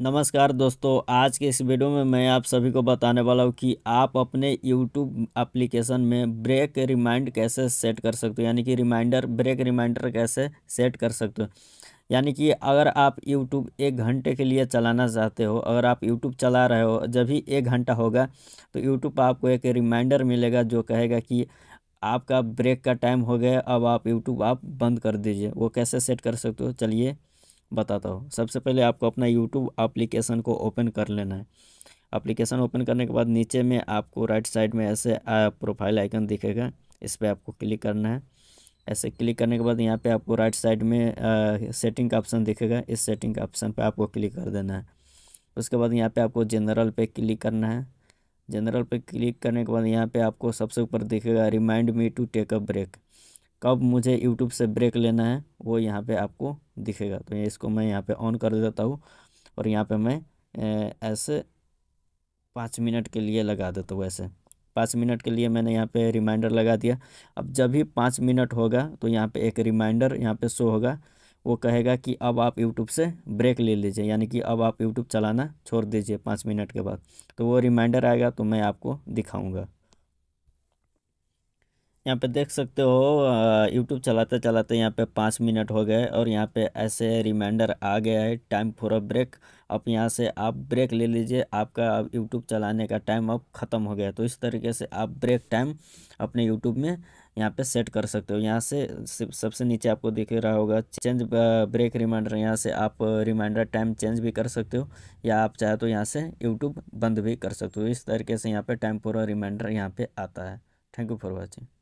नमस्कार दोस्तों आज के इस वीडियो में मैं आप सभी को बताने वाला हूँ कि आप अपने यूट्यूब एप्लीकेशन में ब्रेक रिमाइंड कैसे सेट कर सकते हो यानी कि रिमाइंडर ब्रेक रिमाइंडर कैसे सेट कर सकते हो यानी कि अगर आप यूट्यूब एक घंटे के लिए चलाना चाहते हो अगर आप यूट्यूब चला रहे हो जब भी एक घंटा होगा तो यूट्यूब आपको एक रिमाइंडर मिलेगा जो कहेगा कि आपका ब्रेक का टाइम हो गया अब आप यूट्यूब आप बंद कर दीजिए वो कैसे सेट कर सकते हो चलिए बताता हूँ सबसे पहले आपको अपना यूट्यूब एप्लीकेशन को ओपन कर लेना है एप्लीकेशन ओपन करने के बाद नीचे में आपको राइट साइड में ऐसे प्रोफाइल आइकन दिखेगा इस पर आपको क्लिक करना है ऐसे क्लिक करने के बाद यहाँ पे आपको राइट साइड में सेटिंग का ऑप्शन दिखेगा इस सेटिंग का ऑप्शन पे आपको क्लिक कर देना है उसके बाद यहाँ पे आपको जनरल पे क्लिक करना है जनरल पे क्लिक करने के बाद यहाँ पे आपको सबसे ऊपर दिखेगा remind me to take a break कब मुझे यूट्यूब से ब्रेक लेना है वो यहाँ पे आपको दिखेगा तो इसको मैं यहाँ पे ऑन कर देता हूँ और यहाँ पे मैं ऐसे पाँच मिनट के लिए लगा देता हूँ ऐसे पाँच मिनट के लिए मैंने यहाँ पे रिमाइंडर लगा दिया अब जब भी पाँच मिनट होगा तो यहाँ पे एक रिमाइंडर यहाँ पे शो होगा वो कहेगा कि अब आप यूट्यूब से ब्रेक ले लीजिए यानी कि अब आप यूट्यूब चलाना छोड़ दीजिए पाँच मिनट के बाद तो वो रिमाइंडर आएगा तो मैं आपको दिखाऊँगा यहाँ पे देख सकते हो यूट्यूब चलाते चलाते यहाँ पे पाँच मिनट हो गए और यहाँ पे ऐसे रिमाइंडर आ गया है टाइम फॉर अ ब्रेक अब यहाँ से आप ब्रेक ले लीजिए आपका अब यूट्यूब चलाने का टाइम अब ख़त्म हो गया तो इस तरीके से आप ब्रेक टाइम अपने यूट्यूब में यहाँ पे सेट कर सकते हो यहाँ से सबसे नीचे आपको दिख रहा होगा चेंज ब्रेक रिमाइंडर यहाँ से आप रिमाइंडर टाइम चेंज भी कर सकते हो या आप चाहे तो यहाँ से यूट्यूब बंद भी कर सकते हो इस तरीके से यहाँ पर टाइम पूरा रिमाइंडर यहाँ पर आता है थैंक यू फॉर वॉचिंग